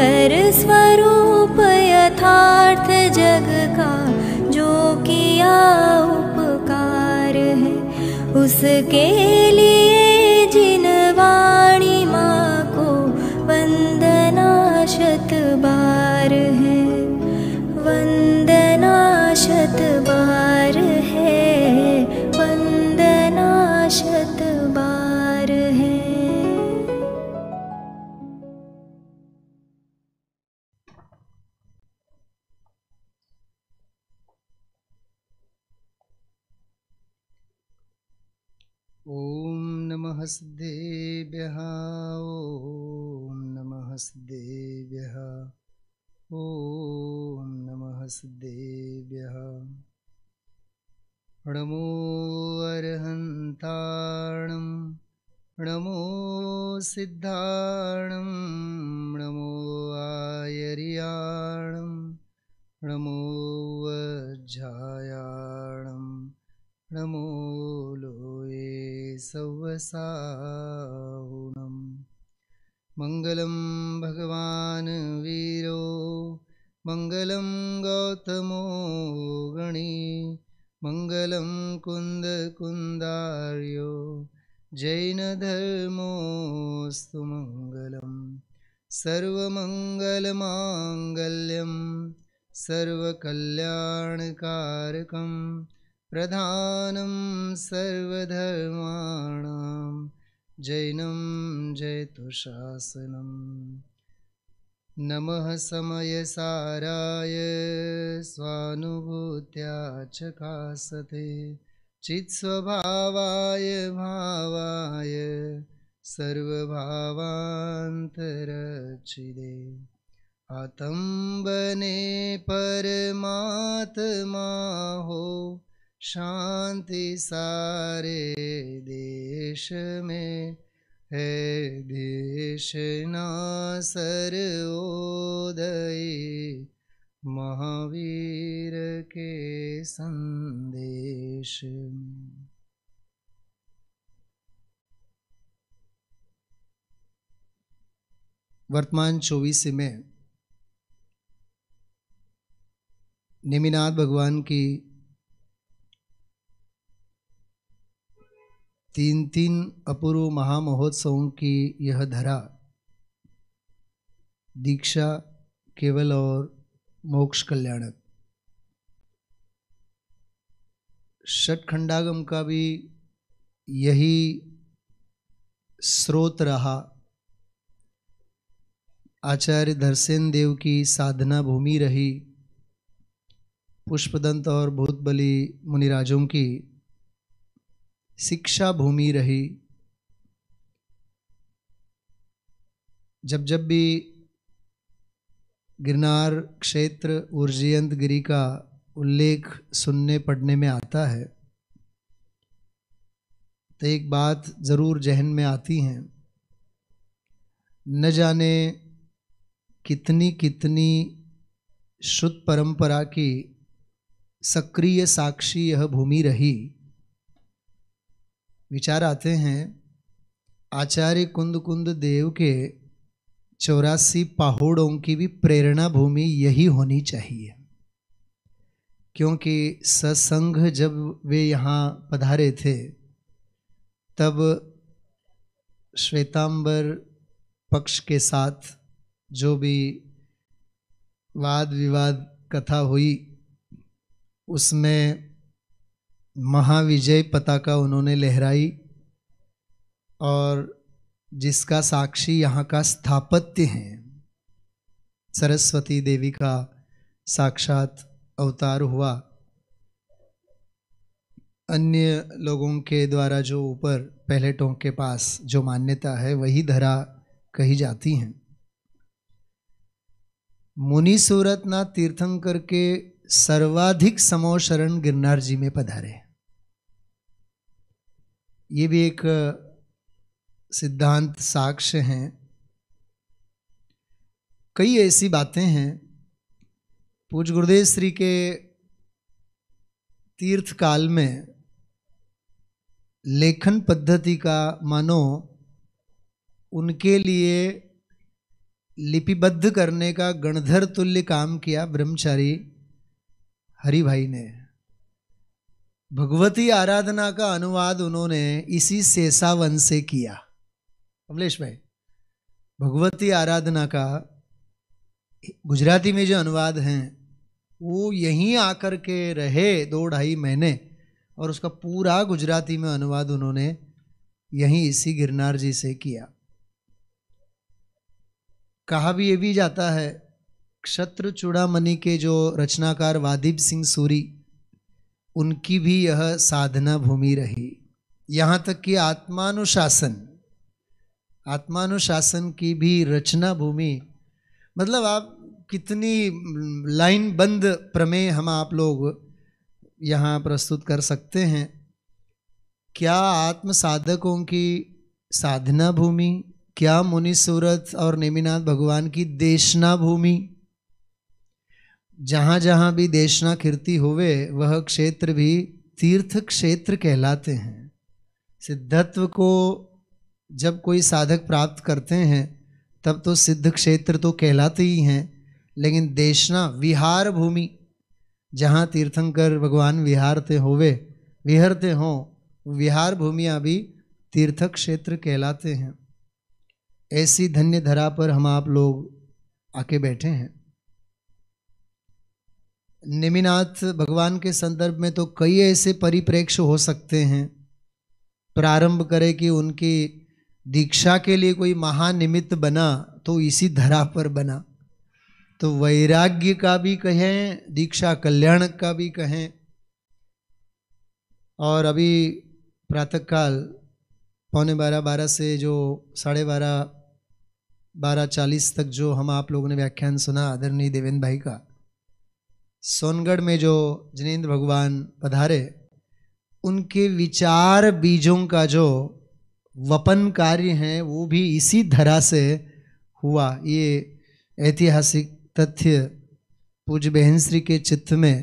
कर स्वरूप यथार्थ जग का जो किया उपकार है उसके लिए जिन नमो अर्हन्ताणं नमो सिद्धाणं नमो आयर्याणं नमो वज्झायाणं नमो लोये सवसाहुणं मङ्गलं भगवान् वीरो मङ्गलं गौतमो गणी मङ्गलं कुन्दार्यो जैनधर्मोऽस्तु मङ्गलं सर्वमङ्गलमाङ्गल्यं सर्वकल्याणकारकं प्रधानं सर्वधर्माणां जैनं जैतुशासनम् नम समयसाराय स्वानुभूत्या चकासते चित्स्वभावाय भावाय सर्वभावान्तरचिदे आतम्बने परमात्मा हो शान्ति सारे देश में है देशना सर्वोदय महावीर के संदेश वर्तमान चौबीस में नेमिनाथ भगवान की तीन तीन अपूर्व महामहोत्सवों की यह धरा दीक्षा केवल और मोक्ष कल्याणक षटखंडागम का भी यही स्रोत रहा आचार्य धरसेन देव की साधना भूमि रही पुष्पदंत और भूतबली मुनिराजों की शिक्षा भूमि रही जब जब भी गिरनार क्षेत्र उर्जयंत गिरी का उल्लेख सुनने पढ़ने में आता है तो एक बात ज़रूर जहन में आती है न जाने कितनी कितनी शुद्ध परंपरा की सक्रिय साक्षी यह भूमि रही विचार आते हैं आचार्य कुंद कुंद देव के चौरासी पाहुड़ों की भी प्रेरणा भूमि यही होनी चाहिए क्योंकि सत्संग जब वे यहाँ पधारे थे तब श्वेतांबर पक्ष के साथ जो भी वाद विवाद कथा हुई उसमें महाविजय पताका उन्होंने लहराई और जिसका साक्षी यहाँ का स्थापत्य है सरस्वती देवी का साक्षात अवतार हुआ अन्य लोगों के द्वारा जो ऊपर पहले टोंक के पास जो मान्यता है वही धरा कही जाती है मुनि सूरत ना तीर्थंकर के सर्वाधिक समोशरण गिरनार जी में पधारे ये भी एक सिद्धांत साक्ष्य हैं कई ऐसी बातें हैं पूज गुरुदेव श्री के तीर्थ काल में लेखन पद्धति का मानो उनके लिए लिपिबद्ध करने का गणधर तुल्य काम किया ब्रह्मचारी हरि भाई ने भगवती आराधना का अनुवाद उन्होंने इसी सेसावन से किया कमलेश भाई भगवती आराधना का गुजराती में जो अनुवाद हैं वो यहीं आकर के रहे दो ढाई महीने और उसका पूरा गुजराती में अनुवाद उन्होंने यहीं इसी गिरनार जी से किया कहा भी ये भी जाता है क्षत्र चूड़ामणि के जो रचनाकार वादिब सिंह सूरी उनकी भी यह साधना भूमि रही यहाँ तक कि आत्मानुशासन आत्मानुशासन की भी रचना भूमि मतलब आप कितनी लाइन बंद प्रमेय हम आप लोग यहाँ प्रस्तुत कर सकते हैं क्या आत्म साधकों की साधना भूमि क्या मुनि सूरत और नेमिनाथ भगवान की देशना भूमि जहाँ जहाँ भी देशना कीर्ति होवे वह क्षेत्र भी तीर्थ क्षेत्र कहलाते हैं सिद्धत्व को जब कोई साधक प्राप्त करते हैं तब तो सिद्ध क्षेत्र तो कहलाते ही हैं लेकिन देशना विहार भूमि जहाँ तीर्थंकर भगवान विहारते होवे विहरते हों विहार भूमियाँ भी तीर्थ क्षेत्र कहलाते हैं ऐसी धन्य धरा पर हम आप लोग आके बैठे हैं निमिनाथ भगवान के संदर्भ में तो कई ऐसे परिप्रेक्ष्य हो सकते हैं प्रारंभ करें कि उनकी दीक्षा के लिए कोई महानिमित्त बना तो इसी धरा पर बना तो वैराग्य का भी कहें दीक्षा कल्याण का भी कहें और अभी प्रातःकाल पौने बारह बारह से जो साढ़े बारह बारह चालीस तक जो हम आप लोगों ने व्याख्यान सुना आदरणीय देवेंद्र भाई का सोनगढ़ में जो जिनेन्द्र भगवान पधारे उनके विचार बीजों का जो वपन कार्य है वो भी इसी धरा से हुआ ये ऐतिहासिक तथ्य पूज बहन श्री के चित्त में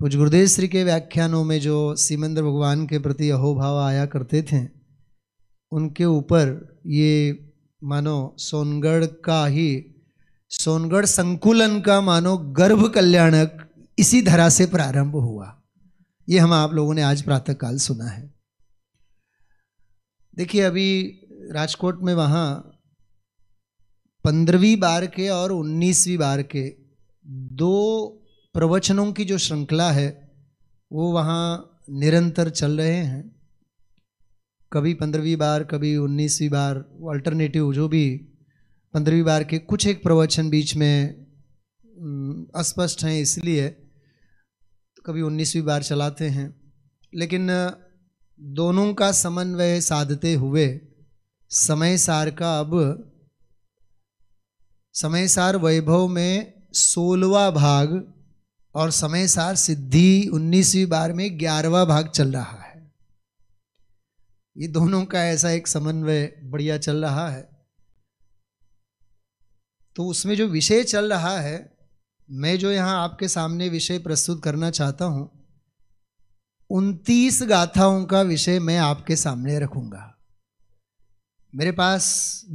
पूज गुरुदेव श्री के व्याख्यानों में जो सीमंदर भगवान के प्रति अहोभाव आया करते थे उनके ऊपर ये मानो सोनगढ़ का ही सोनगढ़ संकुलन का मानो गर्भ कल्याणक इसी धरा से प्रारंभ हुआ ये हम आप लोगों ने आज प्रातः काल सुना है देखिए अभी राजकोट में वहाँ पंद्रहवीं बार के और उन्नीसवीं बार के दो प्रवचनों की जो श्रृंखला है वो वहाँ निरंतर चल रहे हैं कभी पंद्रहवीं बार कभी उन्नीसवीं बार अल्टरनेटिव जो भी पंद्रहवीं बार के कुछ एक प्रवचन बीच में अस्पष्ट हैं इसलिए कभी उन्नीसवीं बार चलाते हैं लेकिन दोनों का समन्वय साधते हुए समय सार का अब समय सार वैभव में सोलवा भाग और समय सार सिद्धि उन्नीसवीं बार में ग्यारहवा भाग चल रहा है ये दोनों का ऐसा एक समन्वय बढ़िया चल रहा है तो उसमें जो विषय चल रहा है मैं जो यहाँ आपके सामने विषय प्रस्तुत करना चाहता हूँ उनतीस गाथाओं का विषय मैं आपके सामने रखूँगा मेरे पास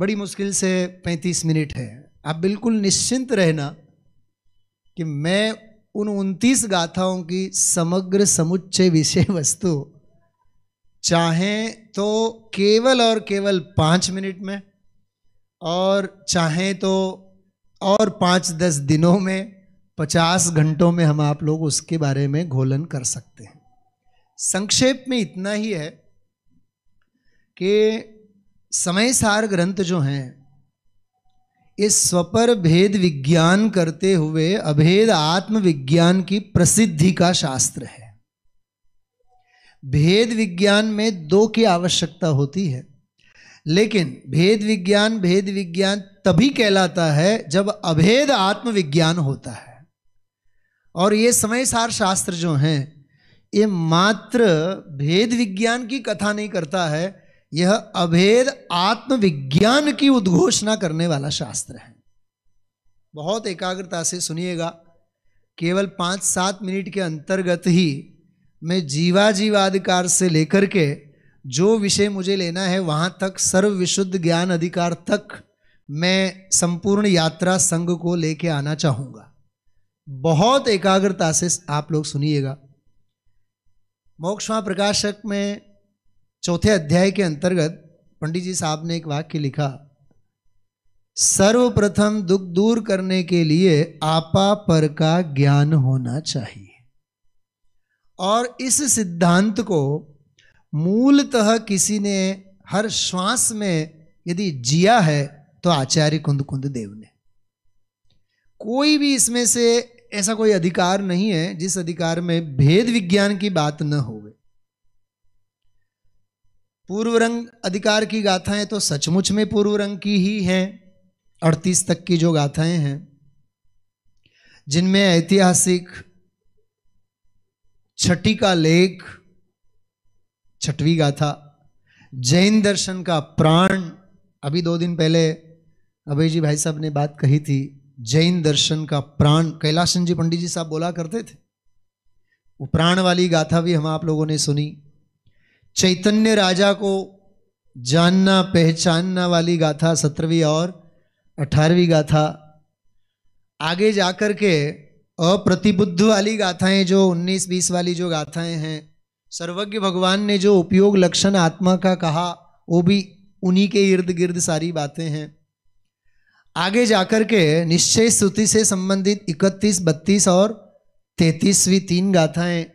बड़ी मुश्किल से पैंतीस मिनट है आप बिल्कुल निश्चिंत रहना कि मैं उन उनतीस गाथाओं की समग्र समुच्चय विषय वस्तु चाहें तो केवल और केवल पाँच मिनट में और चाहें तो और पाँच दस दिनों में पचास घंटों में हम आप लोग उसके बारे में घोलन कर सकते हैं संक्षेप में इतना ही है कि समय सार ग्रंथ जो हैं ये स्वपर भेद विज्ञान करते हुए अभेद आत्मविज्ञान की प्रसिद्धि का शास्त्र है भेद विज्ञान में दो की आवश्यकता होती है लेकिन भेद विज्ञान भेद विज्ञान तभी कहलाता है जब अभेद आत्मविज्ञान होता है और ये समय सार शास्त्र जो हैं ये मात्र भेद विज्ञान की कथा नहीं करता है यह अभेद आत्मविज्ञान की उद्घोषणा करने वाला शास्त्र है बहुत एकाग्रता से सुनिएगा केवल पाँच सात मिनट के अंतर्गत ही मैं जीवा जीवाधिकार से लेकर के जो विषय मुझे लेना है वहाँ तक सर्व विशुद्ध ज्ञान अधिकार तक मैं संपूर्ण यात्रा संघ को लेके आना चाहूँगा बहुत एकाग्रता से आप लोग सुनिएगा मोक्षमा प्रकाशक में चौथे अध्याय के अंतर्गत पंडित जी साहब ने एक वाक्य लिखा सर्वप्रथम दुख दूर करने के लिए आपा पर का ज्ञान होना चाहिए और इस सिद्धांत को मूलतः किसी ने हर श्वास में यदि जिया है तो आचार्य कुंद कुंद देव ने कोई भी इसमें से ऐसा कोई अधिकार नहीं है जिस अधिकार में भेद विज्ञान की बात न हो पूर्व रंग अधिकार की गाथाएं तो सचमुच में पूर्व रंग की ही हैं अड़तीस तक की जो गाथाएं हैं जिनमें ऐतिहासिक छठी का लेख छठवीं गाथा जैन दर्शन का प्राण अभी दो दिन पहले अभय जी भाई साहब ने बात कही थी जैन दर्शन का प्राण कैलाशन जी पंडित जी साहब बोला करते थे वो प्राण वाली गाथा भी हम आप लोगों ने सुनी चैतन्य राजा को जानना पहचानना वाली गाथा सत्रहवीं और अठारहवीं गाथा आगे जाकर के अप्रतिबुद्ध वाली गाथाएं जो 19-20 वाली जो गाथाएं हैं सर्वज्ञ भगवान ने जो उपयोग लक्षण आत्मा का कहा वो भी उन्हीं के इर्द गिर्द सारी बातें हैं आगे जाकर के निश्चय स्तुति से संबंधित 31, 32 और 33वीं तीन गाथाएं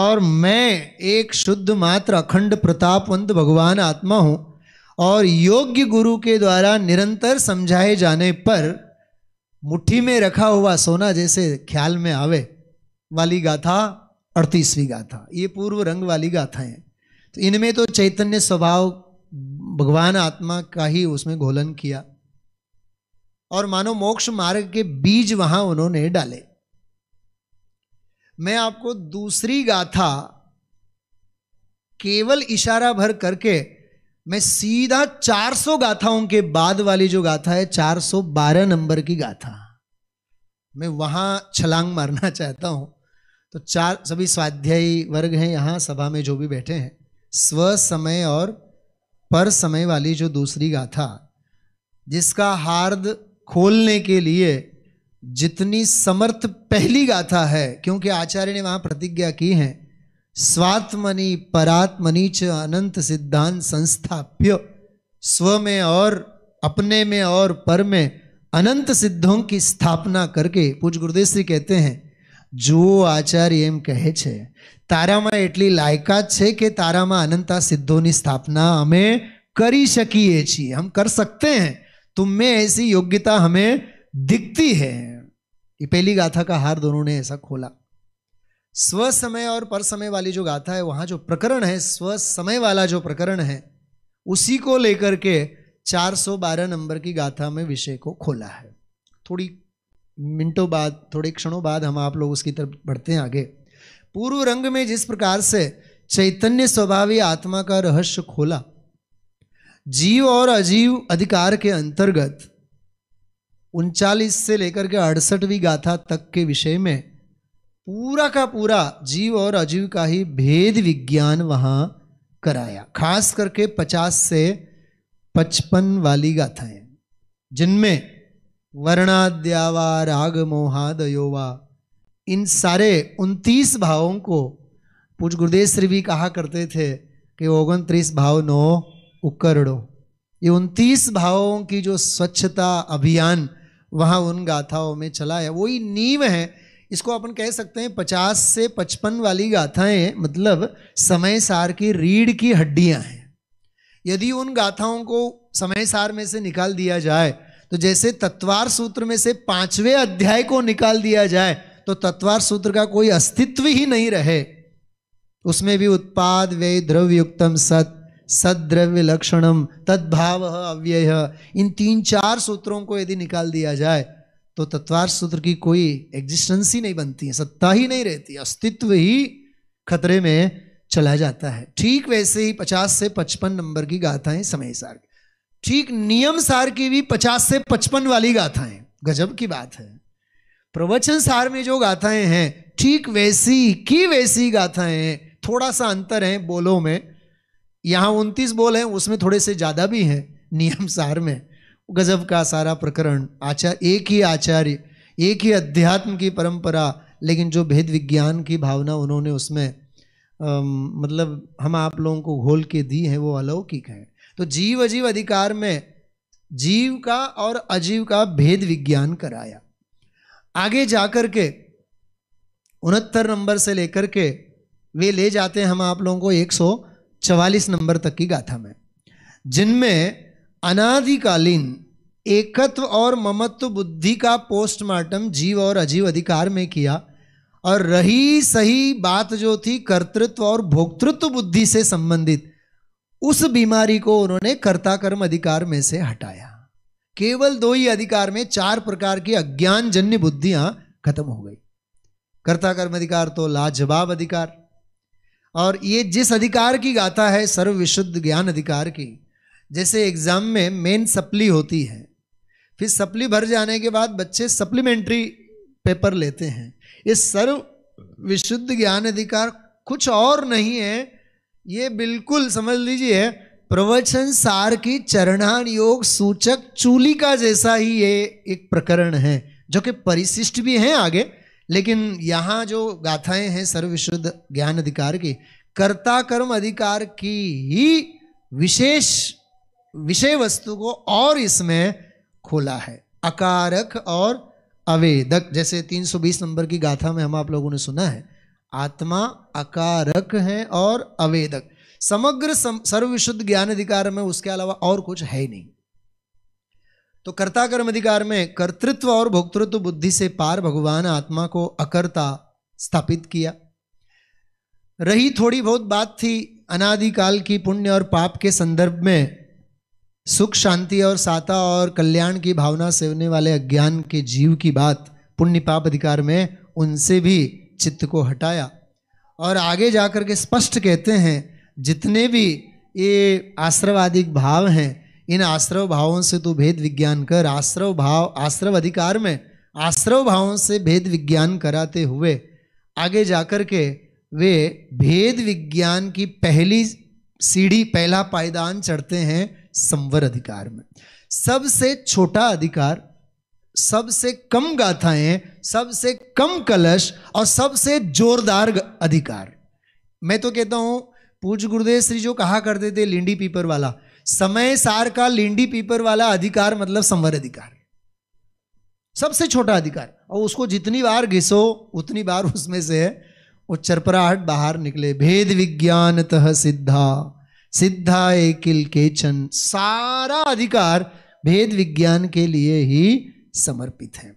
और मैं एक शुद्ध मात्र अखंड प्रतापवंत भगवान आत्मा हूँ और योग्य गुरु के द्वारा निरंतर समझाए जाने पर मुट्ठी में रखा हुआ सोना जैसे ख्याल में आवे वाली गाथा अड़तीसवीं गाथा ये पूर्व रंग वाली गाथाएं तो इनमें तो चैतन्य स्वभाव भगवान आत्मा का ही उसमें घोलन किया और मानो मोक्ष मार्ग के बीज वहां उन्होंने डाले मैं आपको दूसरी गाथा केवल इशारा भर करके मैं सीधा 400 गाथाओं के बाद वाली जो गाथा है 412 नंबर की गाथा मैं वहां छलांग मारना चाहता हूं तो चार सभी स्वाध्यायी वर्ग हैं यहाँ सभा में जो भी बैठे हैं स्व समय और पर समय वाली जो दूसरी गाथा जिसका हार्द खोलने के लिए जितनी समर्थ पहली गाथा है क्योंकि आचार्य ने वहाँ प्रतिज्ञा की है स्वात्मनि परात्मनि च अनंत सिद्धांत संस्थाप्य स्व में और अपने में और पर में अनंत सिद्धों की स्थापना करके पूज गुरुदेव श्री कहते हैं જુઓ આચાર્ય એમ કહે છે તારામાં એટલી લાયકાત છે કે તારામાં અનંતા સિદ્ધોની સ્થાપના અમે કરી सकिए છીએ हम कर सकते हैं तुम में ऐसी योग्यता हमें दिखती है ये पहली गाथा का हार दोनों ने ऐसा खोला स्व समय और पर समय वाली जो गाथा है वहां जो प्रकरण है स्व समय वाला जो प्रकरण है उसी को लेकर के 412 नंबर की गाथा में विषय को खोला है थोड़ी मिनटों बाद थोड़े क्षणों बाद हम आप लोग उसकी तरफ बढ़ते हैं आगे पूर्व रंग में जिस प्रकार से चैतन्य स्वभावी आत्मा का रहस्य खोला जीव और अजीव अधिकार के अंतर्गत उनचालीस से लेकर के अड़सठवीं गाथा तक के विषय में पूरा का पूरा जीव और अजीव का ही भेद विज्ञान वहां कराया खास करके पचास से पचपन वाली गाथाएं जिनमें वर्णाद्यावा राग मोहादयोवा इन सारे उनतीस भावों को पूज गुरुदेव श्री भी कहा करते थे कि ओगनतीस भाव नो उकरड़ो ये उनतीस भावों की जो स्वच्छता अभियान वहाँ उन गाथाओं में चला है वही नींव है इसको अपन कह सकते हैं पचास से पचपन वाली गाथाएं मतलब समय सार की रीढ़ की हड्डियां हैं यदि उन गाथाओं को समय सार में से निकाल दिया जाए तो जैसे तत्वार सूत्र में से पांचवें अध्याय को निकाल दिया जाए तो तत्वार सूत्र का कोई अस्तित्व ही नहीं रहे उसमें भी उत्पाद व्यय द्रव्युक्तम सत सद्रव्य लक्षणम तद्भाव अव्यय इन तीन चार सूत्रों को यदि निकाल दिया जाए तो तत्वार सूत्र की कोई एग्जिस्टेंस ही नहीं बनती है सत्ता ही नहीं रहती अस्तित्व ही खतरे में चला जाता है ठीक वैसे ही पचास से पचपन नंबर की गाथाएं समय सार की ठीक नियम सार की भी पचास से पचपन वाली गाथाएं गजब की बात है प्रवचन सार में जो गाथाएं हैं ठीक वैसी की वैसी गाथाएं हैं थोड़ा सा अंतर है बोलों में यहाँ उनतीस बोल हैं उसमें थोड़े से ज़्यादा भी हैं नियम सार में गजब का सारा प्रकरण आचार्य एक ही आचार्य एक ही अध्यात्म की परंपरा लेकिन जो भेद विज्ञान की भावना उन्होंने उसमें आ, मतलब हम आप लोगों को घोल के दी है वो अलौकिक है तो जीव अजीव अधिकार में जीव का और अजीव का भेद विज्ञान कराया आगे जाकर के उनहत्तर नंबर से लेकर के वे ले जाते हैं हम आप लोगों को एक सौ चवालीस नंबर तक की गाथा में जिनमें अनादिकालीन एकत्व और ममत्व बुद्धि का पोस्टमार्टम जीव और अजीव अधिकार में किया और रही सही बात जो थी कर्तृत्व और भोक्तृत्व बुद्धि से संबंधित उस बीमारी को उन्होंने कर्ता कर्म अधिकार में से हटाया केवल दो ही अधिकार में चार प्रकार की अज्ञान जन्य बुद्धियां खत्म हो गई कर्ता कर्म अधिकार तो लाजवाब अधिकार और ये जिस अधिकार की गाथा है सर्व विशुद्ध ज्ञान अधिकार की जैसे एग्जाम में मेन सप्ली होती है फिर सप्ली भर जाने के बाद बच्चे सप्लीमेंट्री पेपर लेते हैं ये सर्व विशुद्ध ज्ञान अधिकार कुछ और नहीं है ये बिल्कुल समझ लीजिए प्रवचन सार की चरणान योग सूचक चूली का जैसा ही ये एक प्रकरण है जो कि परिशिष्ट भी हैं आगे लेकिन यहाँ जो गाथाएं हैं सर्वविशुद्ध ज्ञान अधिकार की कर्ता कर्म अधिकार की ही विशेष विषय वस्तु को और इसमें खोला है अकारक और अवेदक जैसे 320 नंबर की गाथा में हम आप लोगों ने सुना है आत्मा अकारक है और अवेदक समग्र सम, सर्वविशुद्ध ज्ञान अधिकार में उसके अलावा और कुछ है ही नहीं तो कर्ता कर्म अधिकार में कर्तृत्व और भोक्तृत्व बुद्धि से पार भगवान आत्मा को अकर्ता स्थापित किया रही थोड़ी बहुत बात थी अनादिकाल की पुण्य और पाप के संदर्भ में सुख शांति और साता और कल्याण की भावना सेवने वाले अज्ञान के जीव की बात पुण्य पाप अधिकार में उनसे भी चित्त को हटाया और आगे जाकर के स्पष्ट कहते हैं जितने भी ये आश्रवादिक भाव हैं इन आश्रव भावों से तो भेद विज्ञान कर आश्रव भाव आश्रव अधिकार में आश्रव भावों से भेद विज्ञान कराते हुए आगे जाकर के वे भेद विज्ञान की पहली सीढ़ी पहला पायदान चढ़ते हैं संवर अधिकार में सबसे छोटा अधिकार सबसे कम गाथाएं सबसे कम कलश और सबसे जोरदार अधिकार मैं तो कहता हूं पूज गुरुदेव श्री जो कहा करते थे लिंडी पीपर वाला समय सार का लिंडी पीपर वाला अधिकार मतलब संवर अधिकार सबसे छोटा अधिकार और उसको जितनी बार घिसो उतनी बार उसमें से वो चरपराहट बाहर निकले भेद विज्ञान तह सिद्धा सिद्धा एकिल केचन सारा अधिकार भेद विज्ञान के लिए ही समर्पित हैं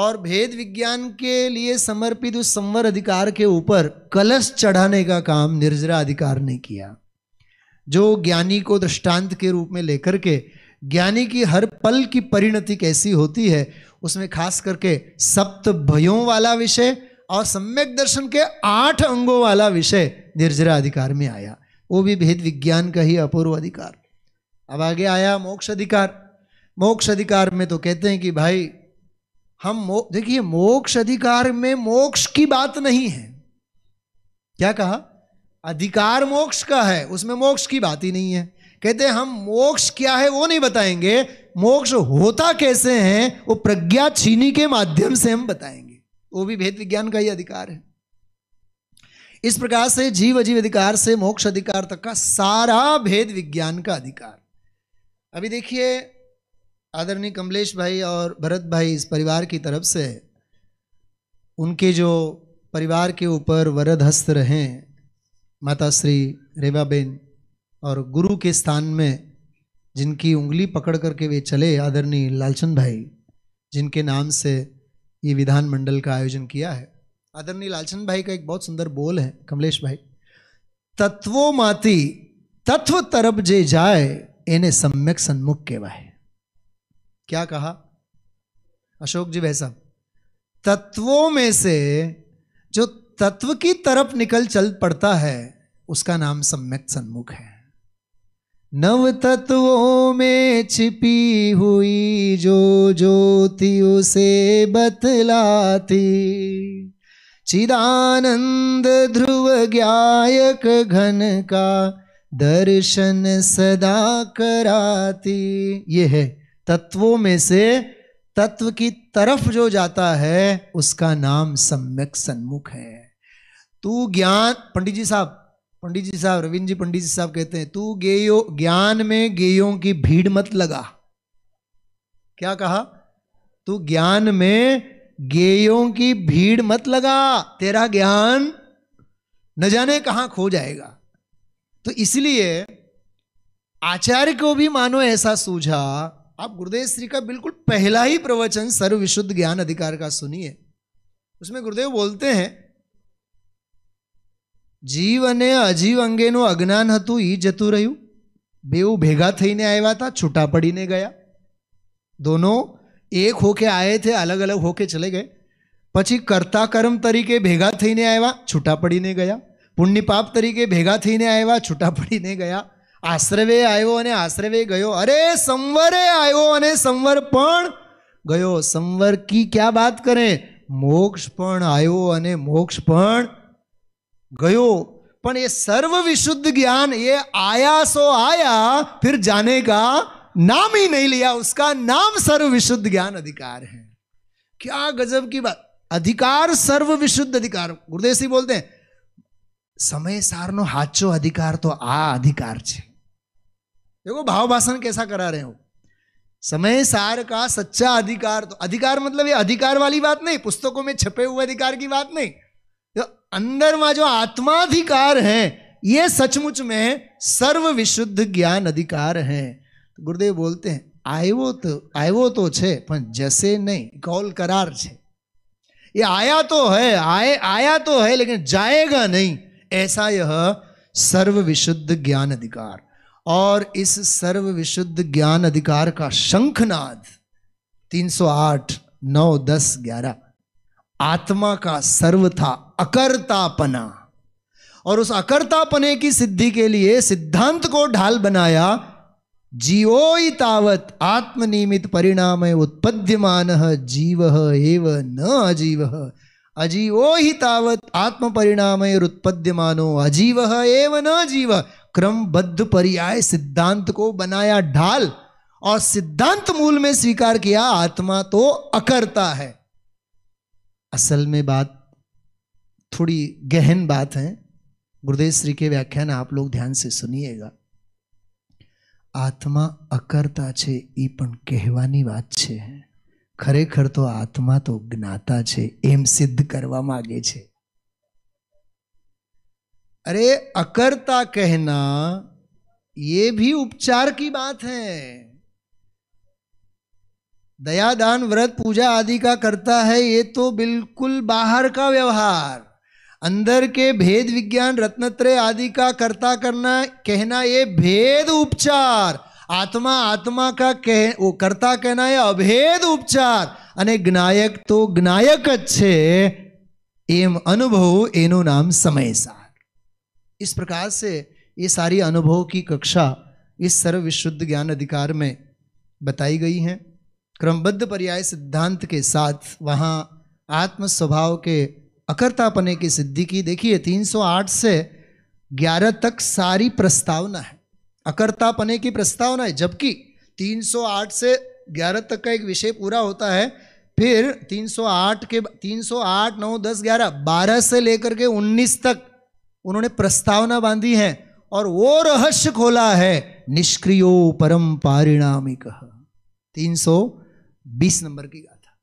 और भेद विज्ञान के लिए समर्पित उस संवर अधिकार के ऊपर कलश चढ़ाने का काम निर्जरा अधिकार ने किया जो ज्ञानी को दृष्टांत के रूप में लेकर के ज्ञानी की हर पल की परिणति कैसी होती है उसमें खास करके सप्त भयों वाला विषय और सम्यक दर्शन के आठ अंगों वाला विषय निर्जरा अधिकार में आया वो भी भेद विज्ञान का ही अपूर्व अधिकार अब आगे आया मोक्ष अधिकार मोक्ष अधिकार में तो कहते हैं कि भाई हम मो, देखिए मोक्ष अधिकार में मोक्ष की बात नहीं है क्या कहा अधिकार मोक्ष का है उसमें मोक्ष की बात ही नहीं है कहते हम मोक्ष क्या है वो नहीं बताएंगे मोक्ष होता कैसे है वो प्रज्ञा छीनी के माध्यम से हम बताएंगे वो भी भेद विज्ञान का ही अधिकार है इस प्रकार से जीव अजीव अधिकार से मोक्ष अधिकार तक का सारा भेद विज्ञान का अधिकार अभी देखिए आदरणीय कमलेश भाई और भरत भाई इस परिवार की तरफ से उनके जो परिवार के ऊपर वरद हस्त रहे माता श्री रेवाबेन और गुरु के स्थान में जिनकी उंगली पकड़ करके वे चले आदरणीय लालचंद भाई जिनके नाम से ये विधान मंडल का आयोजन किया है आदरणीय लालचंद भाई का एक बहुत सुंदर बोल है कमलेश भाई तत्वो माती तत्व तरफ जे जाए इन्हें सम्यक सन्मुख સન્મુખ है क्या कहा अशोक जी भाई साहब तत्वों में से जो तत्व की तरफ निकल चल पड़ता है उसका नाम सम्यक सन्मुख है नव तत्वों में छिपी हुई जो ज्योति उसे बतलाती चिदानंद ध्रुव ज्ञायक घन का दर्शन सदा कराती ये है तत्वों में से तत्व की तरफ जो जाता है उसका नाम सम्यक सन्मुख है तू ज्ञान पंडित जी साहब पंडित जी साहब रविंद्र जी पंडित जी साहब कहते हैं तू गेयो ज्ञान में गेयों की भीड़ मत लगा क्या कहा तू ज्ञान में गेयों की भीड़ मत लगा तेरा ज्ञान न जाने कहां खो जाएगा तो इसलिए आचार्य को भी मानो ऐसा सूझा आप गुरुदेव श्री का बिल्कुल पहला ही प्रवचन सर्वविशुद्ध ज्ञान अधिकार का सुनिए उसमें गुरुदेव बोलते हैं जीव अजीव अंगे नु अज्ञान हतु ई जतु रहु बेऊ भेगा थी ने आया था छुटा पड़ी ने गया दोनों एक होके आए थे अलग अलग होके चले गए पची कर्ता कर्म तरीके भेगा थी ने आया छुटा पड़ी ने गया पुण्य पाप तरीके भेगा थी ने आया छुटा पड़ी ने गया આશ્રવે આવ્યો અને આશ્રવે ગયો અરે સંવરે આવ્યો અને સંવર પણ ગયો સંવર કી ક્યાં વાત કરે મોક્ષ પણ આવ્યો અને મોક્ષ પણ ગયો પણ એ સર્વ વિશુદ્ધ જ્ઞાન એ આયા सो આયા फिर जाने का नाम ही नहीं लिया उसका नाम सर्व विशुद्ध ज्ञान अधिकार है क्या गजब की बात अधिकार सर्व विशुद्ध अधिकार ગુરુદેવસિંહ બોલતે સમય સારનો સાચો અધિકાર તો આ અધિકાર છે देखो भाव भाषण कैसा करा रहे हो समय सार का सच्चा अधिकार तो अधिकार मतलब ये अधिकार वाली बात नहीं पुस्तकों में छपे हुए अधिकार की बात नहीं तो अंदर में जो आत्माधिकार है ये सचमुच में सर्व विशुद्ध ज्ञान अधिकार है तो गुरुदेव बोलते हैं आयो तो आयो तो छे पर जैसे नहीं કૌલ करार छे ये आया तो है आए आया तो है लेकिन जाएगा नहीं ऐसा यह सर्व विशुद्ध ज्ञान अधिकार और इस सर्व विशुद्ध ज्ञान अधिकार का शंखनाद 308 9 10 11 आत्मा का सर्व था अकर्तापना और उस अकर्तापने की सिद्धि के लिए सिद्धांत को ढाल बनाया जीवो तावत आत्मनिमित परिणाम उत्पद्यमान जीव एव न अजीव अजीवो ही तावत आत्म परिणाम उत्पद्यमानो अजीव एव न जीव क्रमबद्ध पर्याय सिद्धांत को बनाया ढाल और सिद्धांत मूल में स्वीकार किया आत्मा तो अकर्ता है असल में बात थोड़ी गहन बात है गुरुदेव श्री के व्याख्यान आप लोग ध्यान से सुनिएगा आत्मा अकर्ता छे ई પણ बात વાત છે ખરેખર તો આત્મા તો જ્ઞાતા છે એમ સિદ્ધ કરવા માગે છે अरे अकर्ता कहना ये भी उपचार की बात है दया दान व्रत पूजा आदि का करता है ये तो बिल्कुल बाहर का व्यवहार अंदर के भेद विज्ञान रत्नत्रय आदि का करता करना कहना ये भेद उपचार आत्मा आत्मा का कह वो करता कहना ये अभेद उपचार अने ज्ञायक तो ज्ञायक अच्छे एम अनुभव एनु नाम समय सा इस प्रकार से ये सारी अनुभव की कक्षा इस सर्व विशुद्ध ज्ञान अधिकार में बताई गई है क्रमबद्ध पर्याय सिद्धांत के साथ वहाँ आत्म स्वभाव के अकर्तापने की सिद्धि की देखिए 308 से 11 तक सारी प्रस्तावना है अकर्तापने की प्रस्तावना है जबकि 308 से 11 तक का एक विषय पूरा होता है फिर 308 के 308 9 10 11 12 से लेकर के 19 तक उन्होंने प्रस्तावना बांधी है और वो रहस्य खोला है निष्क्रियो परम पारिणामी कह तीन सौ बीस नंबर की गाथा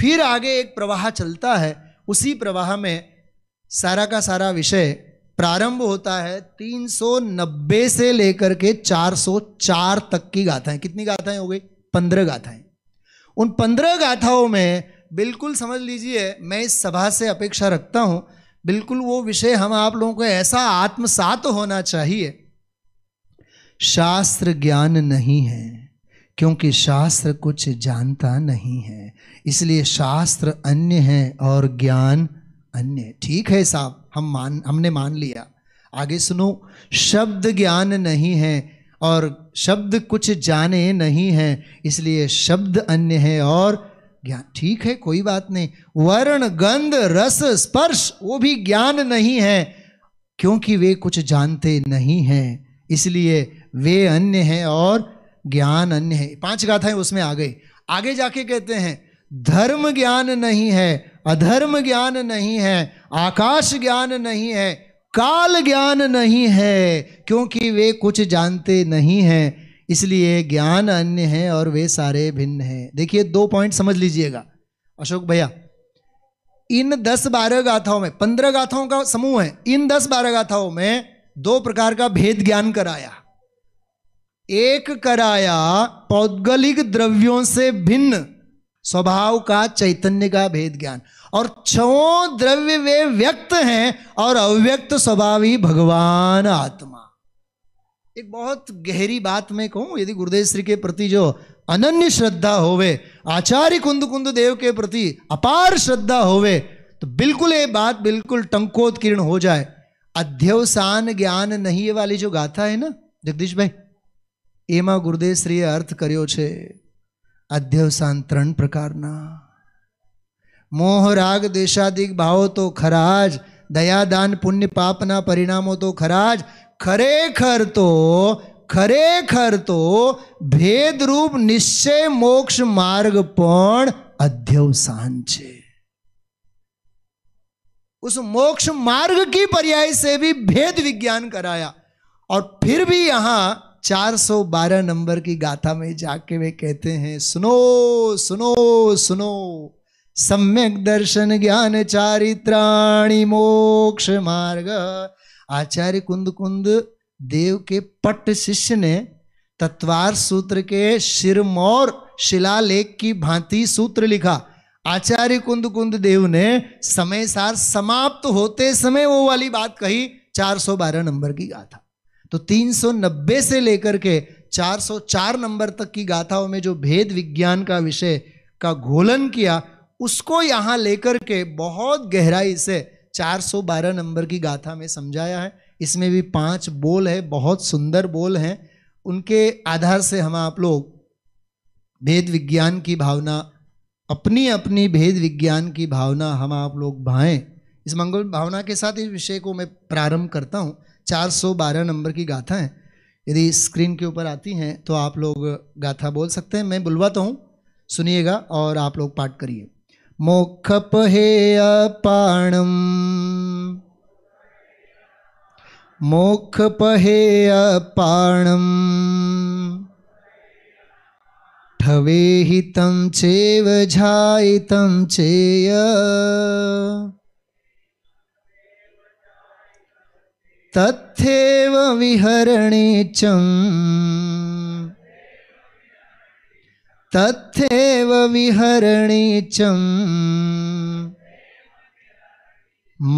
फिर आगे एक प्रवाह चलता है उसी प्रवाह में सारा का सारा विषय प्रारंभ होता है 390 से लेकर के 404 तक की गाथाएं कितनी गाथाएं हो गई पंद्रह गाथाएं उन पंद्रह गाथाओं में बिल्कुल समझ लीजिए मैं इस सभा से अपेक्षा रखता हूं बिल्कुल वो विषय हम आप लोगों को ऐसा आत्मसात होना चाहिए शास्त्र ज्ञान नहीं है क्योंकि शास्त्र कुछ जानता नहीं है इसलिए शास्त्र अन्य है और ज्ञान अन्य ठीक है साहब हम मान हमने मान लिया आगे सुनो शब्द ज्ञान नहीं है और शब्द कुछ जाने नहीं है इसलिए शब्द अन्य है और ज्ञान ठीक है कोई बात नहीं वर्ण गंध रस स्पर्श वो भी ज्ञान नहीं है क्योंकि वे कुछ जानते नहीं हैं इसलिए वे अन्य हैं और ज्ञान अन्य है पांच गाथाएं उसमें आ गई आगे जाके कहते हैं धर्म ज्ञान नहीं है अधर्म ज्ञान नहीं है आकाश ज्ञान नहीं है काल ज्ञान नहीं है क्योंकि वे कुछ जानते नहीं हैं इसलिए ज्ञान अन्य है और वे सारे भिन्न हैं देखिए दो पॉइंट समझ लीजिएगा अशोक भैया इन दस बारह गाथाओं में पंद्रह गाथाओं का समूह है इन दस बारह गाथाओं में दो प्रकार का भेद ज्ञान कराया एक कराया पौगलिक द्रव्यों से भिन्न स्वभाव का चैतन्य का भेद ज्ञान और छो द्रव्य वे व्यक्त हैं और अव्यक्त स्वभाव ही भगवान आत्मा एक बहुत गहरी बात मैं कहूँ यदि गुरुदेव श्री के प्रति जो अनन्य श्रद्धा होवे आचार्य कुंद कुंद देव के प्रति अपार श्रद्धा होवे तो बिल्कुल ये बात बिल्कुल टंकोत्कीर्ण हो जाए अध्यवसान ज्ञान नहीं वाली जो गाथा है ना जगदीश भाई એમાં गुरुदेव श्री કર્યો છે અધ્યવસાન ત્રણ પ્રકારના મોહ રાગ દેશાદિક ભાવો તો ખરા જ દયાદાન પુણ્ય પાપના પરિણામો તો ખરા જ ખરેખર તો तो, तो भेद रूप निश्चय मोक्ष मार्ग પણ अध्यवसान छे उस मोक्ष मार्ग की पर्याय से भी भेद विज्ञान कराया और फिर भी यहां 412 नंबर की गाथा में जाके वे कहते हैं सुनो सुनो सुनो सम्यक दर्शन ज्ञान चारित्राणी मोक्ष मार्ग आचार्य कुंद कुंद देव के पट्ट शिष्य ने तत्वार सूत्र के शिरमौर शिलालेख की भांति सूत्र लिखा आचार्य कुंद कुंद देव ने समय सार समाप्त होते समय वो वाली बात कही 412 नंबर की गाथा तो 390 से लेकर के 404 नंबर तक की गाथाओं में जो भेद विज्ञान का विषय का घोलन किया उसको यहाँ लेकर के बहुत गहराई से 412 नंबर की गाथा में समझाया है इसमें भी पांच बोल है बहुत सुंदर बोल हैं उनके आधार से हम आप लोग भेद विज्ञान की भावना अपनी अपनी भेद विज्ञान की भावना हम आप लोग भाएं इस मंगल भावना के साथ इस विषय को मैं प्रारंभ करता हूँ 412 नंबर की गाथा है यदि स्क्रीन के ऊपर आती हैं तो आप लोग गाथा बोल सकते हैं मैं बुलवाता हूँ सुनिएगा और आप लोग पाठ करिए मोक्षपहेयपाणम् मोक्षपहेयपाणम् ठवेहितं चेव झायितं चेय तथैव विहरणेचम् तथेव विहरणीचम्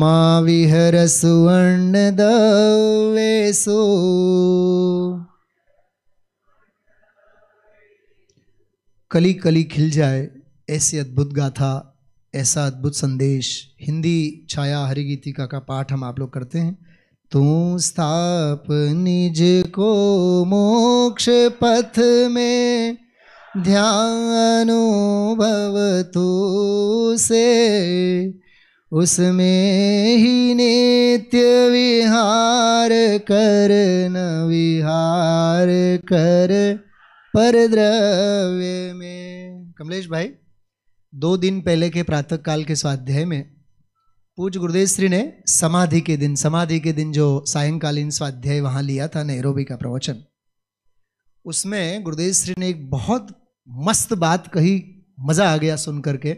मा विहरसुवर्णदवेसो कली कली खिल जाए ऐसी अद्भुत गाथा ऐसा अद्भुत संदेश हिंदी छाया हरिगीतिका का पाठ हम आप लोग करते हैं तू स्थाप निज को मोक्ष पथ में ध्यानुभवतु से उसमें ही नित्य विहार कर न विहार कर द्रव्य में कमलेश भाई दो दिन पहले के प्रातः काल के स्वाध्याय में पूज गुरुदेव श्री ने समाधि के दिन समाधि के दिन जो सायंकालीन स्वाध्याय वहाँ लिया था नैरोबी का प्रवचन उसमें गुरुदेव श्री ने एक बहुत मस्त बात कही मज़ा आ गया सुन करके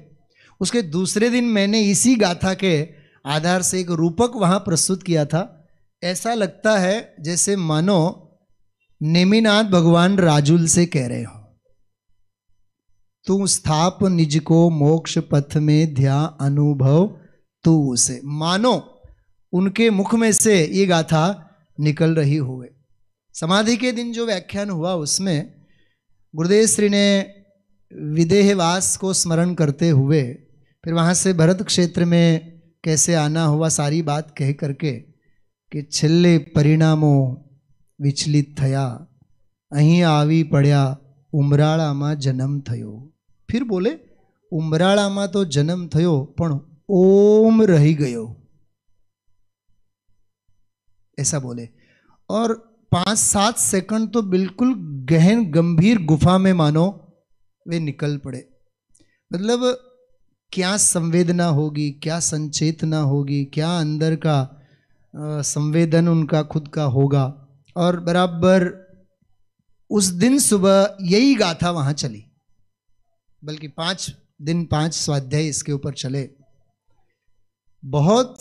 उसके दूसरे दिन मैंने इसी गाथा के आधार से एक रूपक वहाँ प्रस्तुत किया था ऐसा लगता है जैसे मानो नेमिनाथ भगवान राजुल से कह रहे हो तू स्थाप निज को मोक्ष पथ में ध्या अनुभव तू उसे मानो उनके मुख में से ये गाथा निकल रही हुए समाधि के दिन जो व्याख्यान हुआ उसमें गुरुदेव श्री ने विदेहवास को स्मरण करते हुए फिर वहाँ से भरत क्षेत्र में कैसे आना हुआ सारी बात कह करके कि छिल्ले परिणामो વિચલિત થયા અહીં આવી પડ્યા ઉમરાળામાં જન્મ થયો ફિર બોલે ઉમરાળામાં तो जन्म थयो पण ओम रही गयो ऐसा बोले और पांच सात सेकंड तो बिल्कुल गहन गंभीर गुफा में मानो वे निकल पड़े मतलब क्या संवेदना होगी क्या संचेतना होगी क्या अंदर का संवेदन उनका खुद का होगा और बराबर उस दिन सुबह यही गाथा वहां चली बल्कि पांच दिन पांच स्वाध्याय इसके ऊपर चले बहुत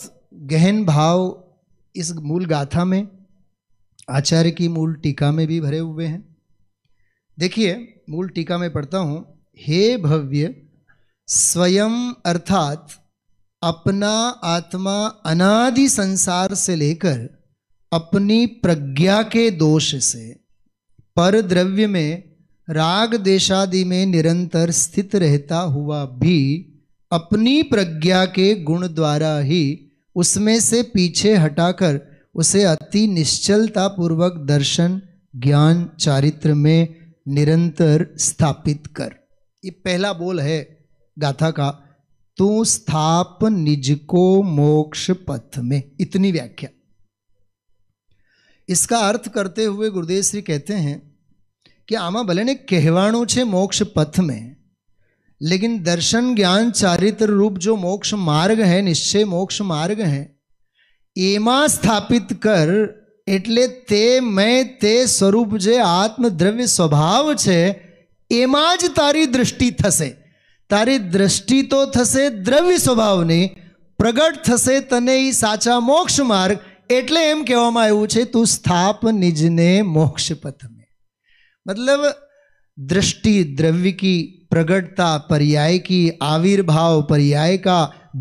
गहन भाव इस मूल गाथा में आचार्य की मूल टीका में भी भरे हुए हैं देखिए मूल टीका में पढ़ता हूँ हे भव्य स्वयं अर्थात अपना आत्मा अनादि संसार से लेकर अपनी प्रज्ञा के दोष से पर द्रव्य में राग देशादि में निरंतर स्थित रहता हुआ भी अपनी प्रज्ञा के गुण द्वारा ही उसमें से पीछे हटाकर उसे अति निश्चलता पूर्वक दर्शन ज्ञान चारित्र में निरंतर स्थापित कर ये पहला बोल है गाथा का तू स्थाप निज को मोक्ष पथ में इतनी व्याख्या इसका अर्थ करते हुए गुरुदेव श्री कहते हैं कि आमा भले ने कहवाणु छे मोक्ष पथ में लेकिन दर्शन ज्ञान चारित्र रूप जो मोक्ष मार्ग है निश्चय मोक्ष मार्ग है એમાં સ્થાપિત કર એટલે તે મેં તે સ્વરૂપ જે આત્મદ્રવ્ય સ્વભાવ છે એમાં જ તારી દૃષ્ટિ થશે તારી દૃષ્ટિ તો થશે દ્રવ્ય સ્વભાવની પ્રગટ થશે તને એ સાચા મોક્ષ માર્ગ એટલે એમ કહેવામાં આવ્યું છે તું સ્થાપ નિજને મોક્ષ પથમે મતલબ दृष्टि દ્રવ્યકી પ્રગટતા પર્યાયકી આવિર્ભાવ પર્યાયકા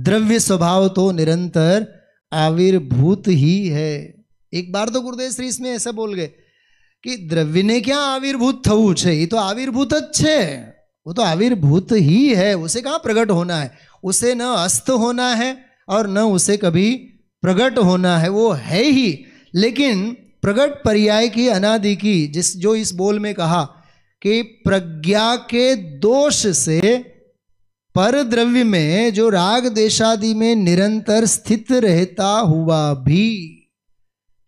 દ્રવ્ય સ્વભાવ તો નિરંતર आविर्भूत ही है एक बार तो गुरुदेव श्री इसमें ऐसा बोल गए कि द्रव्य ने क्या आविर्भूत थे ये तो आविर्भूत वो तो आविर्भूत ही है उसे कहाँ प्रकट होना है उसे न अस्त होना है और न उसे कभी प्रकट होना है वो है ही लेकिन प्रकट पर्याय की अनादि की जिस जो इस बोल में कहा कि प्रज्ञा के दोष से पर द्रव्य में जो राग देशादि में निरंतर स्थित रहता हुआ भी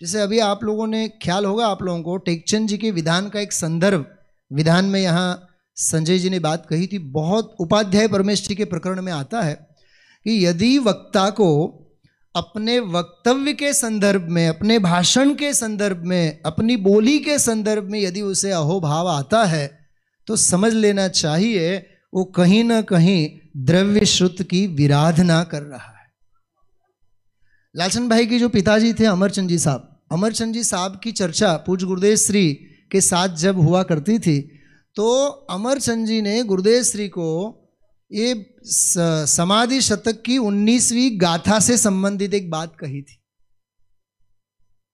जैसे अभी आप लोगों ने ख्याल होगा आप लोगों को टेकचंद जी के विधान का एक संदर्भ विधान में यहाँ संजय जी ने बात कही थी बहुत उपाध्याय परमेश जी के प्रकरण में आता है कि यदि वक्ता को अपने वक्तव्य के संदर्भ में अपने भाषण के संदर्भ में अपनी बोली के संदर्भ में यदि उसे अहोभाव आता है तो समझ लेना चाहिए वो कहीं ना कहीं द्रव्य श्रुत की विराधना कर रहा है लालचंद भाई के जो पिताजी थे अमरचंद जी साहब अमरचंद जी साहब की चर्चा पूज गुरुदेव श्री के साथ जब हुआ करती थी तो अमरचंद जी ने गुरुदेव श्री को ये समाधि शतक की उन्नीसवीं गाथा से संबंधित एक बात कही थी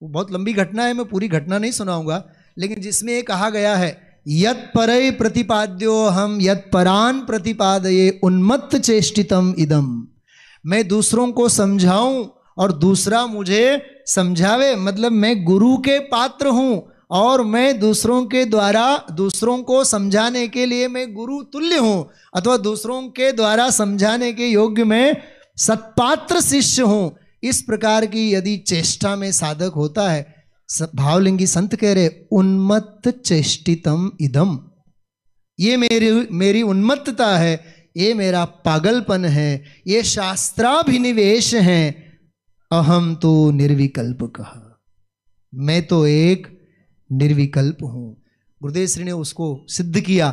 वो बहुत लंबी घटना है मैं पूरी घटना नहीं सुनाऊंगा लेकिन जिसमें ये कहा गया है यत परय प्रतिपाद्यो हम यत परान प्रतिपादये उन्मत्त चेष्टितम इदम मैं दूसरों को समझाऊं और दूसरा मुझे समझावे मतलब मैं गुरु के पात्र हूं और मैं दूसरों के द्वारा दूसरों को समझाने के लिए मैं गुरु तुल्य हूं अथवा दूसरों के द्वारा समझाने के योग्य मैं सत्पात्र शिष्य हूं इस प्रकार की यदि चेष्टा में साधक होता है भावलिंगी संत कह रहे उन्मत्त चेष्टितम इदम ये मेरी मेरी उन्मत्तता है ये मेरा पागलपन है ये शास्त्राभिनिवेश है अहम तो निर्विकल्प कहा मैं तो एक निर्विकल्प हूं गुरुदेव श्री ने उसको सिद्ध किया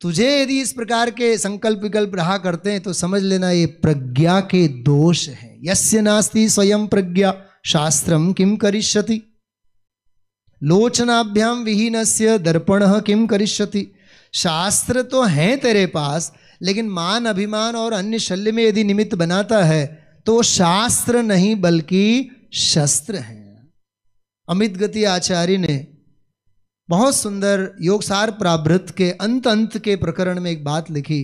तुझे यदि इस प्रकार के संकल्प विकल्प रहा करते हैं तो समझ लेना ये प्रज्ञा के दोष है यस्य नास्ति स्वयं प्रज्ञा शास्त्रम किम करिष्यति लोचनाभ्याम विहीन से दर्पण किम करिष्यति शास्त्र तो हैं तेरे पास लेकिन मान अभिमान और अन्य शल्य में यदि निमित्त बनाता है तो शास्त्र नहीं बल्कि शस्त्र हैं अमित गति आचार्य ने बहुत सुंदर योगसार प्राभृत के अंत अंत के प्रकरण में एक बात लिखी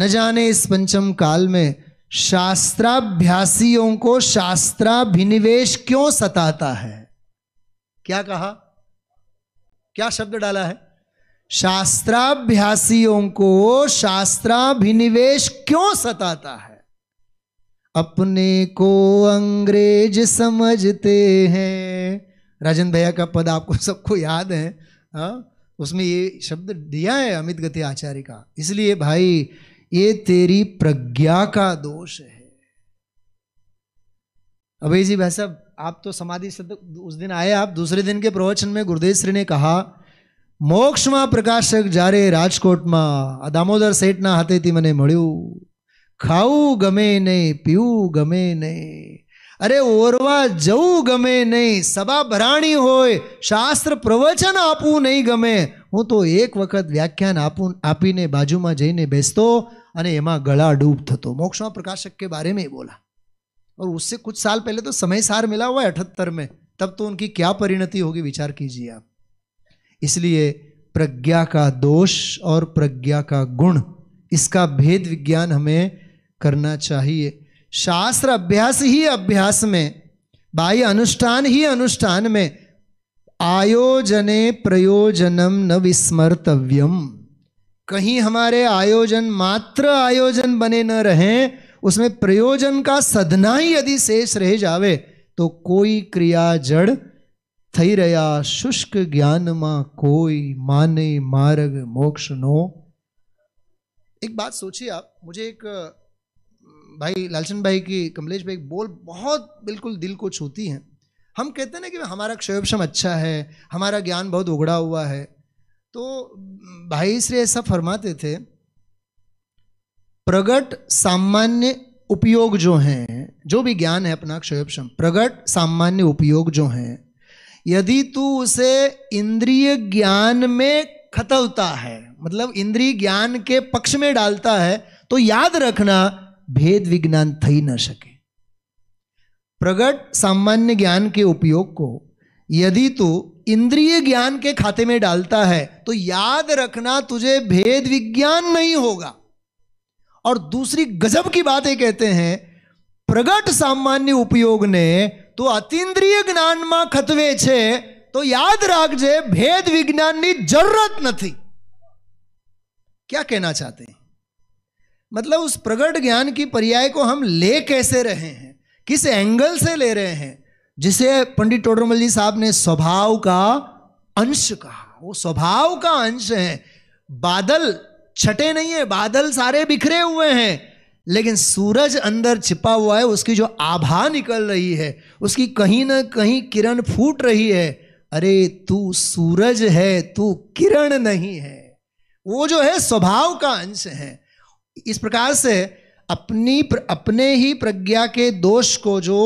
न जाने इस पंचम काल में शास्त्राभ्यासियों को शास्त्राभिनिवेश क्यों सताता है क्या कहा क्या शब्द डाला है शास्त्राभ्यासियों को शास्त्राभिनिवेश क्यों सताता है अपने को अंग्रेज समझते हैं राजन भैया का पद आपको सबको याद है हा? उसमें ये शब्द दिया है अमित गति आचार्य का इसलिए भाई ये तेरी प्रज्ञा का दोष है अभय जी भाई साहब आप तो समाधि से तो उस दिन आए आप दूसरे दिन के प्रवचन में गुरुदेव श्री ने कहा मोक्ष में प्रकाशक जा रे राजकोट में दामोदर सेठ ना हाथे थी मैंने मड़ू खाऊ गमे नहीं पीऊ गमे नहीं अरे ओरवा जऊ गमे नहीं सभा भराणी हो शास्त्र प्रवचन आपू नहीं गमे हूँ तो एक वक्त व्याख्यान आपू आपी ने बाजू में जाइने बेसतो अने गला डूब थतो मोक्ष प्रकाशक के बारे में बोला और उससे कुछ साल पहले तो समय सार मिला हुआ है अठहत्तर में तब तो उनकी क्या परिणति होगी विचार कीजिए आप इसलिए प्रज्ञा का दोष और प्रज्ञा का गुण इसका भेद विज्ञान हमें करना चाहिए शास्त्र अभ्यास ही अभ्यास में बाह्य अनुष्ठान ही अनुष्ठान में आयोजने प्रयोजनम न विस्मर्तव्यम कहीं हमारे आयोजन मात्र आयोजन बने न रहें उसमें प्रयोजन का सधना ही यदि शेष रह जावे तो कोई क्रिया जड़ थी रहा शुष्क ज्ञान मा कोई माने मार्ग मोक्ष नो एक बात सोचिए आप मुझे एक भाई लालचंद भाई की कमलेश भाई बोल बहुत बिल्कुल दिल को छूती हैं हम कहते हैं ना कि हमारा क्षयोपम अच्छा है हमारा ज्ञान बहुत उगड़ा हुआ है तो भाई श्री ऐसा फरमाते थे प्रगट सामान्य उपयोग जो हैं जो भी ज्ञान है अपना क्षयोपम प्रगट सामान्य उपयोग जो हैं यदि तू उसे इंद्रिय ज्ञान में खतवता है मतलब इंद्रिय ज्ञान के पक्ष में डालता है तो याद रखना भेद विज्ञान थी न सके प्रगट सामान्य ज्ञान के उपयोग को यदि तू इंद्रिय ज्ञान के खाते में डालता है तो याद रखना तुझे भेद विज्ञान नहीं होगा और दूसरी गजब की बातें कहते हैं प्रगट सामान्य उपयोग પ્રગટ સામાન્ય ઉપયોગને તો અતિન્દ્રિય જ્ઞાનમાં तो याद તો भेद विज्ञान की जरूरत नहीं क्या कहना चाहते हैं मतलब उस प्रगट ज्ञान की पर्याय को हम ले कैसे रहे हैं किस एंगल से ले रहे हैं जिसे पंडित टोडरमल जी साहब ने स्वभाव का अंश कहा वो स्वभाव का अंश है बादल छटे नहीं है बादल सारे बिखरे हुए हैं लेकिन सूरज अंदर छिपा हुआ है उसकी जो आभा निकल रही है उसकी कहीं ना कहीं किरण फूट रही है अरे तू सूरज है तू किरण नहीं है वो जो है स्वभाव का अंश है इस प्रकार से अपनी अपने ही प्रज्ञा के दोष को जो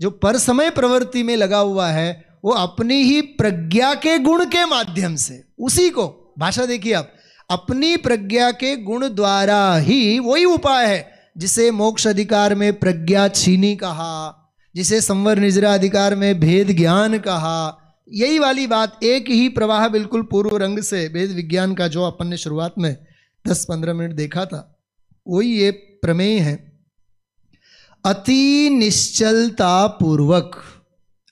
जो पर समय प्रवृत्ति में लगा हुआ है वो अपनी ही प्रज्ञा के गुण के माध्यम से उसी को भाषा देखिए आप अपनी प्रज्ञा के गुण द्वारा ही वही उपाय है जिसे मोक्ष अधिकार में प्रज्ञा छीनी कहा जिसे संवर निजरा अधिकार में भेद ज्ञान कहा यही वाली बात एक ही प्रवाह बिल्कुल पूर्व रंग से भेद विज्ञान का जो अपन ने शुरुआत में दस पंद्रह मिनट देखा था वही ये प्रमेय है अति निश्चलता पूर्वक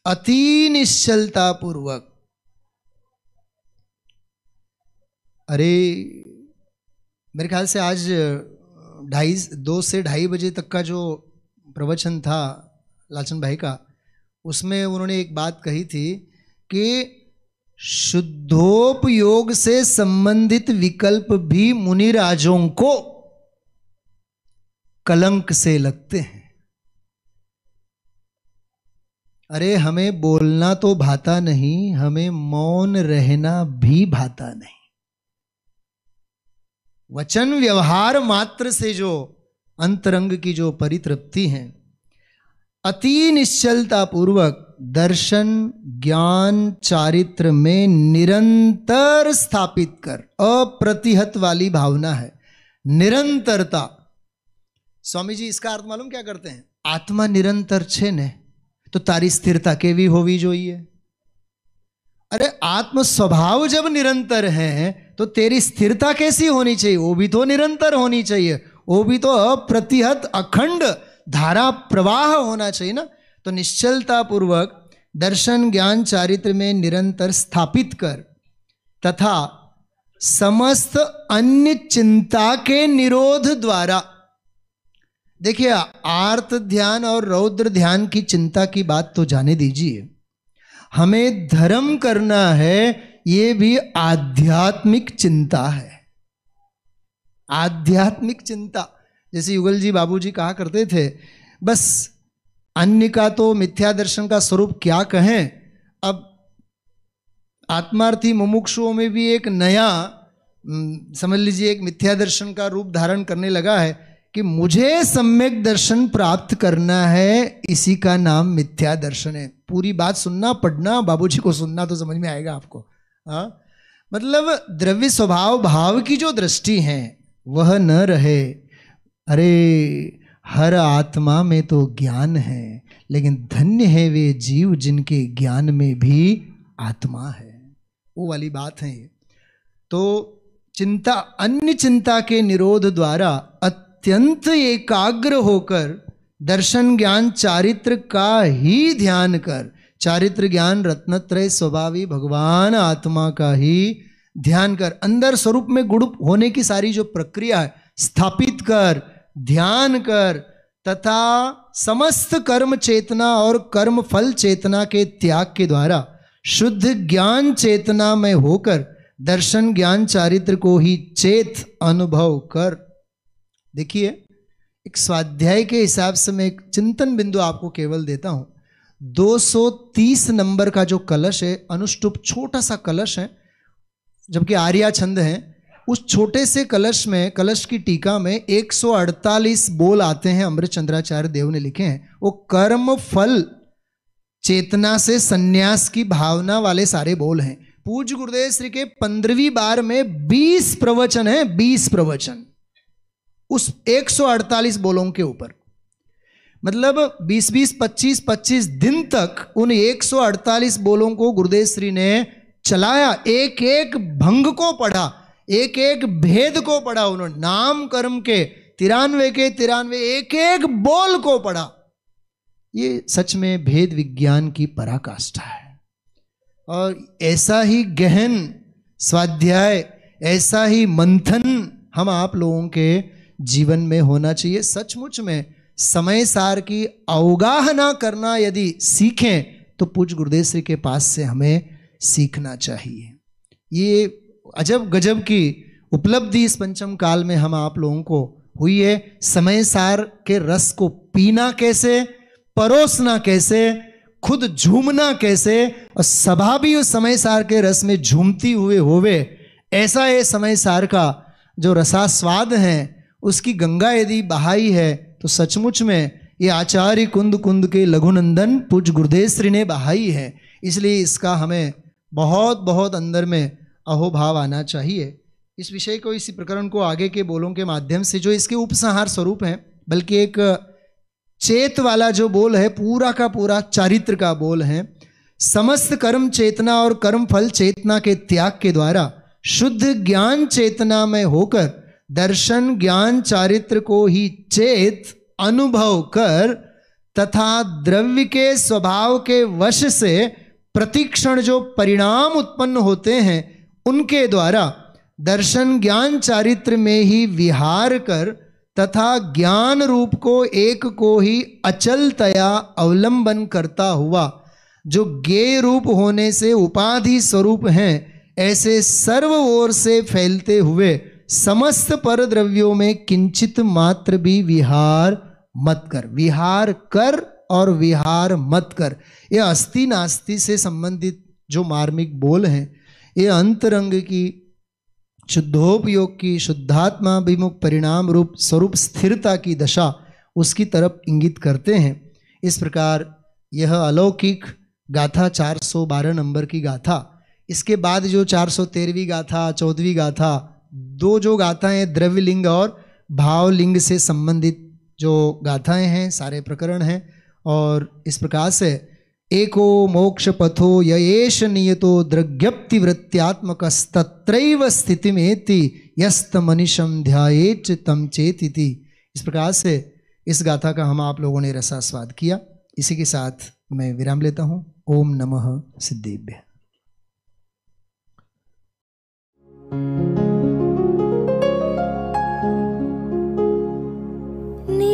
अति निश्चलता पूर्वक अरे मेरे ख्याल से आज ढाई दो से ढाई बजे तक का जो प्रवचन था लाचन भाई का उसमें उन्होंने एक बात कही थी कि शुद्धोपयोग से संबंधित विकल्प भी मुनिराजों को कलंक से लगते हैं अरे हमें बोलना तो भाता नहीं हमें मौन रहना भी भाता नहीं वचन व्यवहार मात्र से जो अंतरंग की जो परितृप्ति है अति निश्चलता पूर्वक दर्शन ज्ञान चारित्र में निरंतर स्थापित कर अप्रतिहत वाली भावना है निरंतरता स्वामी जी इसका अर्थ मालूम क्या करते हैं आत्मा निरंतर छे ने तो तारी स्थिरता के भी होवी है अरे आत्म स्वभाव जब निरंतर है तो तेरी स्थिरता कैसी होनी चाहिए वो भी तो निरंतर होनी चाहिए वो भी तो अप्रतिहत अखंड धारा प्रवाह होना चाहिए ना तो निश्चलता पूर्वक दर्शन ज्ञान चारित्र में निरंतर स्थापित कर तथा समस्त अन्य चिंता के निरोध द्वारा देखिए आर्त ध्यान और रौद्र ध्यान की चिंता की बात तो जाने दीजिए हमें धर्म करना है ये भी आध्यात्मिक चिंता है आध्यात्मिक चिंता जैसे युगल जी बाबू जी कहा करते थे बस अन्य का तो मिथ्या दर्शन का स्वरूप क्या कहें अब आत्मार्थी मुमुक्षुओं में भी एक नया समझ लीजिए एक मिथ्या दर्शन का रूप धारण करने लगा है कि मुझे सम्यक दर्शन प्राप्त करना है इसी का नाम मिथ्या दर्शन है पूरी बात सुनना पढ़ना बाबूजी को सुनना तो समझ में आएगा आपको हाँ मतलब द्रव्य स्वभाव भाव की जो दृष्टि है वह न रहे अरे हर आत्मा में तो ज्ञान है लेकिन धन्य है वे जीव जिनके ज्ञान में भी आत्मा है वो वाली बात है ये तो चिंता अन्य चिंता के निरोध द्वारा अत्यंत एकाग्र होकर दर्शन ज्ञान चारित्र का ही ध्यान कर चारित्र ज्ञान रत्नत्रय स्वभावी भगवान आत्मा का ही ध्यान कर अंदर स्वरूप में गुण होने की सारी जो प्रक्रिया है स्थापित कर ध्यान कर तथा समस्त कर्म चेतना और कर्म फल चेतना के त्याग के द्वारा शुद्ध ज्ञान चेतना में होकर दर्शन ज्ञान चारित्र को ही चेत अनुभव कर देखिए एक स्वाध्याय के हिसाब से मैं एक चिंतन बिंदु आपको केवल देता हूं 230 नंबर का जो कलश है अनुष्टुप छोटा सा कलश है जबकि आर्या छंद है उस छोटे से कलश में कलश की टीका में 148 बोल आते हैं अमृत चंद्राचार्य देव ने लिखे हैं वो कर्म फल चेतना से संन्यास की भावना वाले सारे बोल हैं पूज गुरुदेव श्री के पंद्रहवीं बार में 20 प्रवचन है 20 प्रवचन उस 148 बोलों के ऊपर मतलब 20 20 25 25 दिन तक उन 148 बोलों को गुरुदेव श्री ने चलाया एक एक भंग को पढ़ा एक एक भेद को पढ़ा उन्होंने नाम कर्म के तिरानवे के तिरानवे एक एक बोल को पढ़ा ये सच में भेद विज्ञान की पराकाष्ठा है और ऐसा ही गहन स्वाध्याय ऐसा ही मंथन हम आप लोगों के जीवन में होना चाहिए सचमुच में समय सार की अवगाहना करना यदि सीखें तो पूज गुरुदेव श्री के पास से हमें सीखना चाहिए ये अजब गजब की उपलब्धि इस पंचम काल में हम आप लोगों को हुई है समय सार के रस को पीना कैसे परोसना कैसे खुद झूमना कैसे और सभा भी उस समय सार के रस में झूमती हुए होवे ऐसा ये समय सार का जो रसास्वाद है उसकी गंगा यदि बहाई है तो सचमुच में ये आचार्य कुंद कुंद के लघुनंदन पूज गुरुदेव श्री ने बहाई है इसलिए इसका हमें बहुत बहुत अंदर में अहोभाव आना चाहिए इस विषय को इसी प्रकरण को आगे के बोलों के माध्यम से जो इसके उपसंहार स्वरूप हैं बल्कि एक चेत वाला जो बोल है पूरा का पूरा चारित्र का बोल है समस्त कर्म चेतना और कर्म फल चेतना के त्याग के द्वारा शुद्ध ज्ञान चेतना में होकर दर्शन ज्ञान चारित्र को ही चेत अनुभव कर तथा द्रव्य के स्वभाव के वश से प्रतिक्षण जो परिणाम उत्पन्न होते हैं उनके द्वारा दर्शन ज्ञान चारित्र में ही विहार कर तथा ज्ञान रूप को एक को ही अचलतया अवलंबन करता हुआ जो ज्ञेय रूप होने से उपाधि स्वरूप हैं ऐसे सर्व ओर से फैलते हुए समस्त पर द्रव्यों में किंचित मात्र भी विहार मत कर विहार कर और विहार मत कर ये अस्थि नास्ति से संबंधित जो मार्मिक बोल हैं ये अंतरंग की शुद्धोपयोग की शुद्धात्माभिमुख परिणाम रूप स्वरूप स्थिरता की दशा उसकी तरफ इंगित करते हैं इस प्रकार यह अलौकिक गाथा 412 नंबर की गाथा इसके बाद जो 413वीं गाथा चौदहवीं गाथा दो जो गाथाएं द्रव्य लिंग और भाव लिंग से संबंधित जो गाथाएं हैं सारे प्रकरण हैं और इस प्रकार से एको मोक्ष पथो येष नियतो द्रव्यप्तिवृत्त्यात्मक तत्रैव स्थिति में यस्त मनीषम ध्याच तम चेत इस प्रकार से इस गाथा का हम आप लोगों ने रसास्वाद किया इसी के साथ मैं विराम लेता हूँ ओम नमः सिद्धेभ्य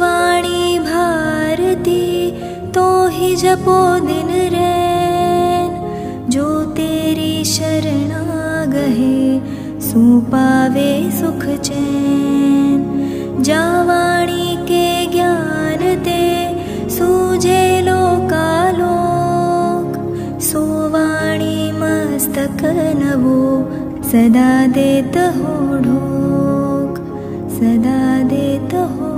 वाणी भारती तोहि जपो दिन जो तेरी गहे सुपावे सुख चैन वाणी के ज्ञान ते सूजे लोका लोक मस्तक नवो सदा देत हो ढोक सदा देत हो